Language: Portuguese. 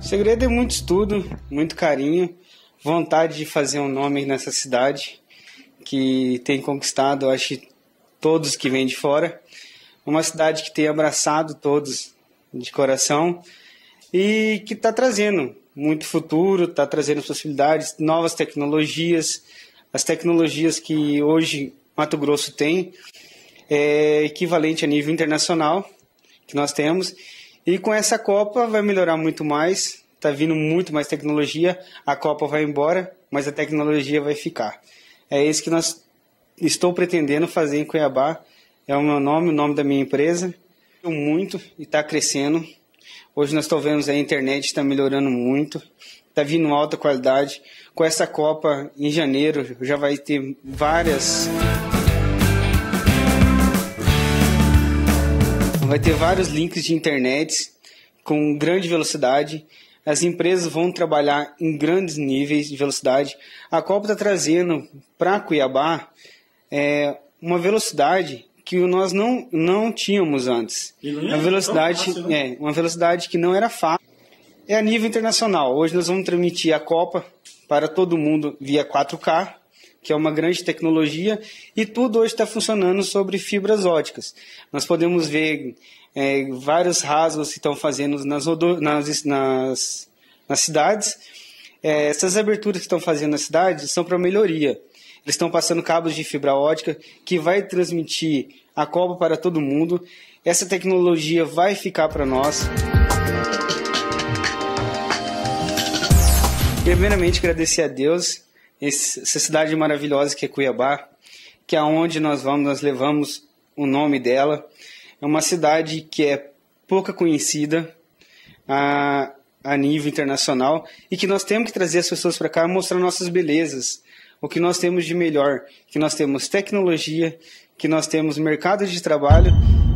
O segredo é muito estudo, muito carinho, vontade de fazer um nome nessa cidade que tem conquistado, acho todos que vêm de fora. Uma cidade que tem abraçado todos de coração e que está trazendo muito futuro, está trazendo possibilidades, novas tecnologias, as tecnologias que hoje Mato Grosso tem, é equivalente a nível internacional que nós temos, e com essa Copa vai melhorar muito mais, tá vindo muito mais tecnologia, a Copa vai embora, mas a tecnologia vai ficar. É isso que nós estou pretendendo fazer em Cuiabá. É o meu nome, o nome da minha empresa. Muito e está crescendo. Hoje nós estamos vendo a internet está melhorando muito, está vindo alta qualidade. Com essa Copa em janeiro já vai ter várias vai ter vários links de internet com grande velocidade. As empresas vão trabalhar em grandes níveis de velocidade. A Copa está trazendo para Cuiabá é, uma velocidade que nós não, não tínhamos antes. Uma é velocidade, né? é, uma velocidade que não era fácil. É a nível internacional. Hoje nós vamos transmitir a Copa para todo mundo via 4K que é uma grande tecnologia, e tudo hoje está funcionando sobre fibras óticas. Nós podemos ver é, vários rasgos que estão fazendo nas, nas, nas, nas cidades. É, essas aberturas que estão fazendo na cidade são para melhoria. Eles estão passando cabos de fibra ótica que vai transmitir a Copa para todo mundo. Essa tecnologia vai ficar para nós. Primeiramente, agradecer a Deus essa cidade maravilhosa que é Cuiabá, que aonde é nós vamos, nós levamos o nome dela. É uma cidade que é pouca conhecida a, a nível internacional e que nós temos que trazer as pessoas para cá mostrar nossas belezas, o que nós temos de melhor, que nós temos tecnologia, que nós temos mercado de trabalho